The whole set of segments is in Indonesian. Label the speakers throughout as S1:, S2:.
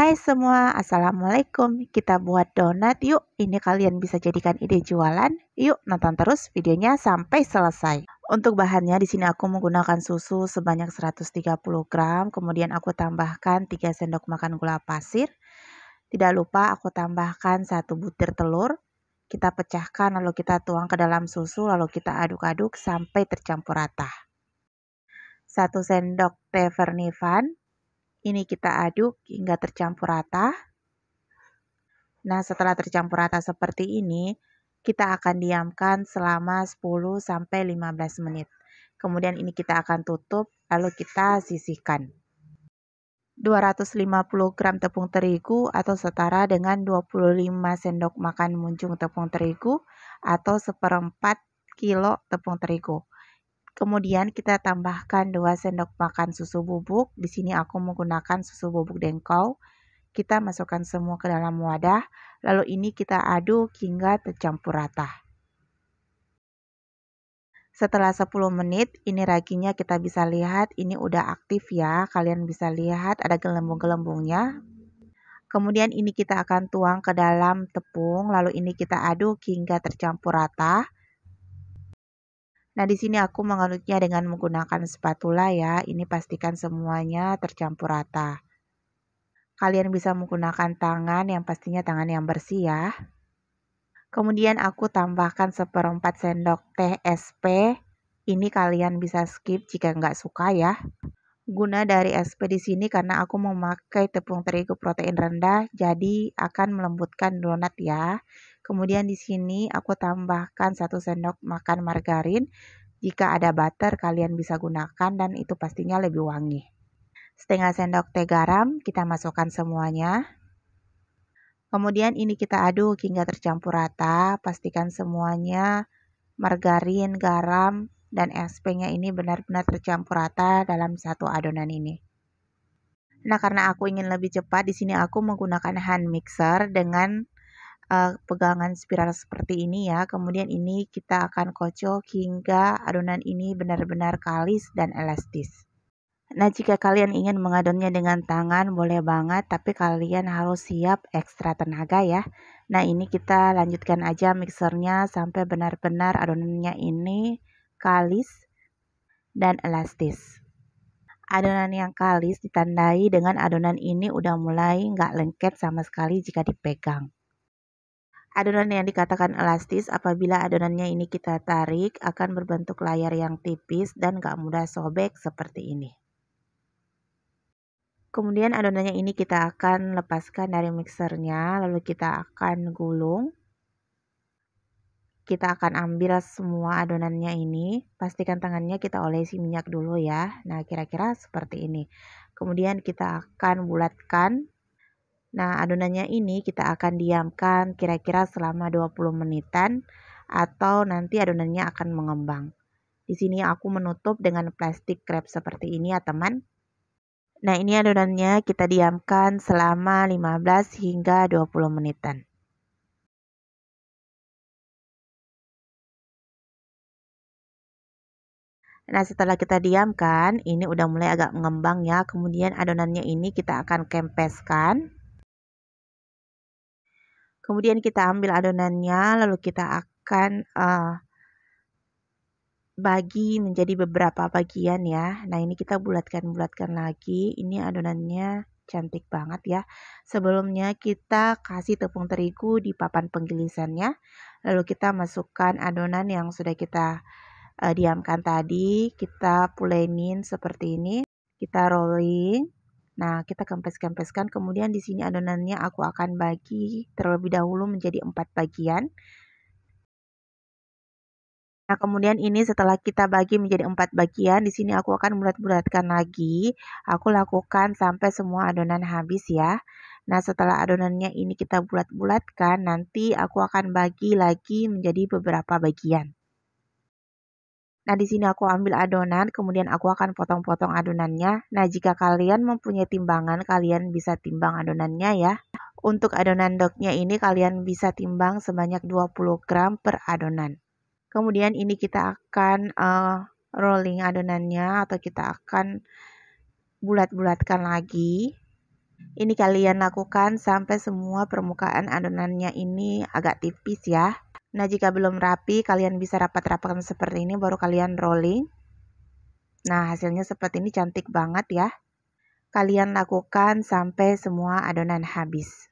S1: Hai semua, Assalamualaikum. Kita buat donat yuk. Ini kalian bisa jadikan ide jualan. Yuk nonton terus videonya sampai selesai. Untuk bahannya di sini aku menggunakan susu sebanyak 130 gram. Kemudian aku tambahkan 3 sendok makan gula pasir. Tidak lupa aku tambahkan 1 butir telur. Kita pecahkan lalu kita tuang ke dalam susu lalu kita aduk-aduk sampai tercampur rata. 1 sendok teh vernifan, ini kita aduk hingga tercampur rata. Nah, setelah tercampur rata seperti ini, kita akan diamkan selama 10 sampai 15 menit. Kemudian ini kita akan tutup lalu kita sisihkan. 250 gram tepung terigu atau setara dengan 25 sendok makan munjung tepung terigu atau seperempat kilo tepung terigu. Kemudian kita tambahkan 2 sendok makan susu bubuk. Di sini aku menggunakan susu bubuk dengkau. Kita masukkan semua ke dalam wadah. Lalu ini kita aduk hingga tercampur rata. Setelah 10 menit, ini raginya kita bisa lihat ini udah aktif ya. Kalian bisa lihat ada gelembung-gelembungnya. Kemudian ini kita akan tuang ke dalam tepung, lalu ini kita aduk hingga tercampur rata. Nah, di sini aku mengelutnya dengan menggunakan spatula ya. Ini pastikan semuanya tercampur rata. Kalian bisa menggunakan tangan yang pastinya tangan yang bersih ya. Kemudian aku tambahkan seperempat sendok teh SP. Ini kalian bisa skip jika nggak suka ya. Guna dari SP di sini karena aku memakai tepung terigu protein rendah, jadi akan melembutkan donat ya. Kemudian di sini aku tambahkan satu sendok makan margarin. Jika ada butter kalian bisa gunakan dan itu pastinya lebih wangi. Setengah sendok teh garam kita masukkan semuanya. Kemudian ini kita aduk hingga tercampur rata. Pastikan semuanya margarin, garam, dan SP-nya ini benar-benar tercampur rata dalam satu adonan ini. Nah, karena aku ingin lebih cepat, di sini aku menggunakan hand mixer dengan uh, pegangan spiral seperti ini ya. Kemudian ini kita akan kocok hingga adonan ini benar-benar kalis dan elastis. Nah, jika kalian ingin mengadonnya dengan tangan boleh banget, tapi kalian harus siap ekstra tenaga ya. Nah, ini kita lanjutkan aja mixernya sampai benar-benar adonannya ini kalis dan elastis. Adonan yang kalis ditandai dengan adonan ini udah mulai nggak lengket sama sekali jika dipegang. Adonan yang dikatakan elastis apabila adonannya ini kita tarik akan berbentuk layar yang tipis dan gak mudah sobek seperti ini. Kemudian adonannya ini kita akan lepaskan dari mixernya lalu kita akan gulung. Kita akan ambil semua adonannya ini, pastikan tangannya kita olesi minyak dulu ya. Nah kira-kira seperti ini. Kemudian kita akan bulatkan Nah, adonannya ini kita akan diamkan kira-kira selama 20 menitan atau nanti adonannya akan mengembang. Di sini aku menutup dengan plastik crepe seperti ini ya teman. Nah, ini adonannya kita diamkan selama 15 hingga 20 menitan. Nah, setelah kita diamkan, ini udah mulai agak mengembang ya. Kemudian adonannya ini kita akan kempeskan. Kemudian kita ambil adonannya, lalu kita akan uh, bagi menjadi beberapa bagian ya. Nah, ini kita bulatkan-bulatkan lagi. Ini adonannya cantik banget ya. Sebelumnya kita kasih tepung terigu di papan penggilisannya, Lalu kita masukkan adonan yang sudah kita uh, diamkan tadi. Kita pulenin seperti ini. Kita rolling. Nah, kita kempes-kempeskan. Kemudian di sini adonannya aku akan bagi terlebih dahulu menjadi empat bagian. Nah, kemudian ini setelah kita bagi menjadi empat bagian, di sini aku akan bulat-bulatkan lagi. Aku lakukan sampai semua adonan habis ya. Nah, setelah adonannya ini kita bulat-bulatkan, nanti aku akan bagi lagi menjadi beberapa bagian. Nah, di sini aku ambil adonan, kemudian aku akan potong-potong adonannya. Nah, jika kalian mempunyai timbangan, kalian bisa timbang adonannya ya. Untuk adonan doknya ini kalian bisa timbang sebanyak 20 gram per adonan. Kemudian ini kita akan uh, rolling adonannya atau kita akan bulat-bulatkan lagi. Ini kalian lakukan sampai semua permukaan adonannya ini agak tipis ya. Nah, jika belum rapi, kalian bisa rapat-rapatkan seperti ini, baru kalian rolling. Nah, hasilnya seperti ini cantik banget ya. Kalian lakukan sampai semua adonan habis.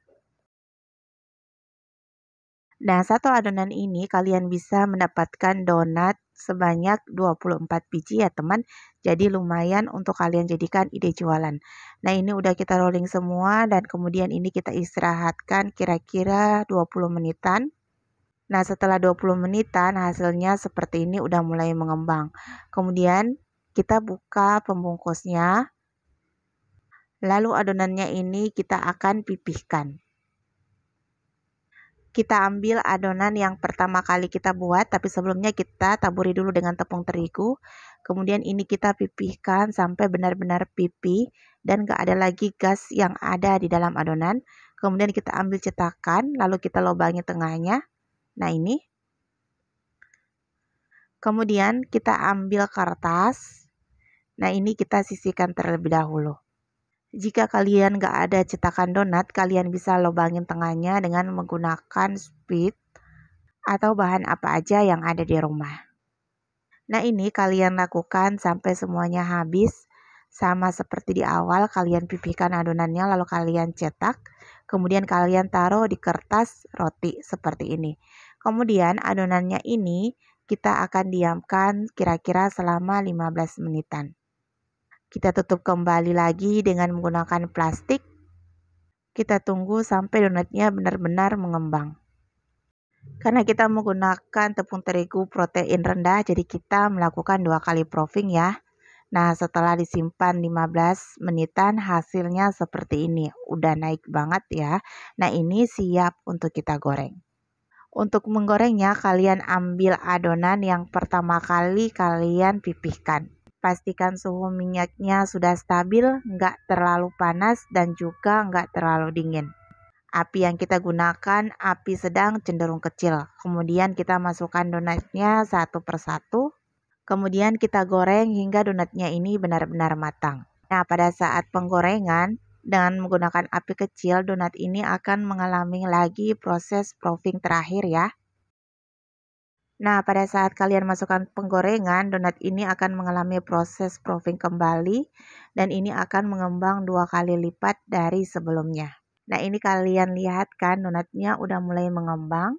S1: Nah, satu adonan ini kalian bisa mendapatkan donat sebanyak 24 biji ya teman. Jadi lumayan untuk kalian jadikan ide jualan. Nah, ini udah kita rolling semua dan kemudian ini kita istirahatkan kira-kira 20 menitan. Nah, setelah 20 menitan hasilnya seperti ini udah mulai mengembang. Kemudian kita buka pembungkusnya. Lalu adonannya ini kita akan pipihkan. Kita ambil adonan yang pertama kali kita buat, tapi sebelumnya kita taburi dulu dengan tepung terigu. Kemudian ini kita pipihkan sampai benar-benar pipih dan gak ada lagi gas yang ada di dalam adonan. Kemudian kita ambil cetakan, lalu kita lubangi tengahnya Nah, ini. Kemudian kita ambil kertas. Nah, ini kita sisihkan terlebih dahulu. Jika kalian gak ada cetakan donat, kalian bisa lobangin tengahnya dengan menggunakan speed atau bahan apa aja yang ada di rumah. Nah, ini kalian lakukan sampai semuanya habis. Sama seperti di awal, kalian pipihkan adonannya lalu kalian cetak. Kemudian kalian taruh di kertas roti seperti ini. Kemudian adonannya ini kita akan diamkan kira-kira selama 15 menitan. Kita tutup kembali lagi dengan menggunakan plastik. Kita tunggu sampai donatnya benar-benar mengembang. Karena kita menggunakan tepung terigu protein rendah, jadi kita melakukan dua kali proofing ya. Nah, setelah disimpan 15 menitan, hasilnya seperti ini. Udah naik banget ya. Nah, ini siap untuk kita goreng. Untuk menggorengnya, kalian ambil adonan yang pertama kali kalian pipihkan. Pastikan suhu minyaknya sudah stabil, nggak terlalu panas, dan juga nggak terlalu dingin. Api yang kita gunakan, api sedang cenderung kecil. Kemudian kita masukkan donatnya satu persatu. Kemudian kita goreng hingga donatnya ini benar-benar matang. Nah, pada saat penggorengan, dengan menggunakan api kecil, donat ini akan mengalami lagi proses proofing terakhir ya. Nah, pada saat kalian masukkan penggorengan, donat ini akan mengalami proses proofing kembali dan ini akan mengembang dua kali lipat dari sebelumnya. Nah, ini kalian lihat kan donatnya udah mulai mengembang.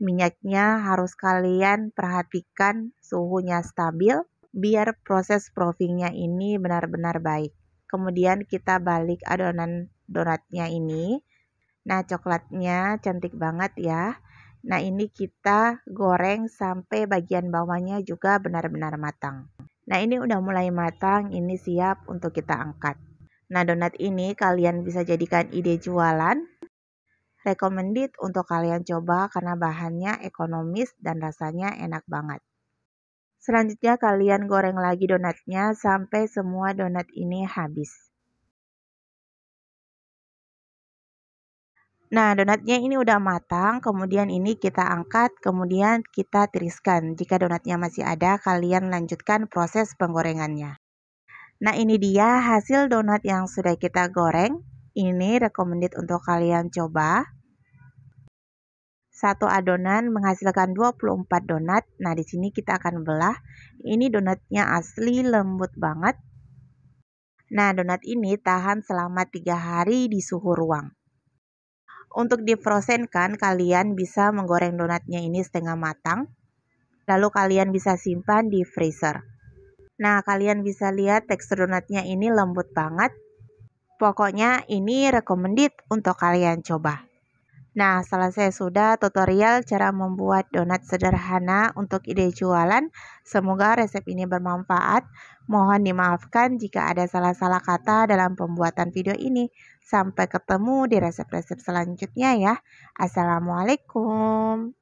S1: Minyaknya harus kalian perhatikan suhunya stabil biar proses proofingnya ini benar-benar baik. Kemudian kita balik adonan donatnya ini. Nah, coklatnya cantik banget ya. Nah, ini kita goreng sampai bagian bawahnya juga benar-benar matang. Nah, ini udah mulai matang, ini siap untuk kita angkat. Nah, donat ini kalian bisa jadikan ide jualan. Recommended untuk kalian coba karena bahannya ekonomis dan rasanya enak banget. Selanjutnya kalian goreng lagi donatnya sampai semua donat ini habis. Nah, donatnya ini udah matang, kemudian ini kita angkat, kemudian kita tiriskan. Jika donatnya masih ada, kalian lanjutkan proses penggorengannya. Nah, ini dia hasil donat yang sudah kita goreng. Ini recommended untuk kalian coba satu adonan menghasilkan 24 donat. Nah, di sini kita akan belah. Ini donatnya asli lembut banget. Nah, donat ini tahan selama 3 hari di suhu ruang. Untuk difrozenkan, kalian bisa menggoreng donatnya ini setengah matang. Lalu kalian bisa simpan di freezer. Nah, kalian bisa lihat tekstur donatnya ini lembut banget. Pokoknya ini recommended untuk kalian coba. Nah, selesai sudah tutorial cara membuat donat sederhana untuk ide jualan. Semoga resep ini bermanfaat. Mohon dimaafkan jika ada salah-salah kata dalam pembuatan video ini. Sampai ketemu di resep-resep selanjutnya ya. Assalamualaikum.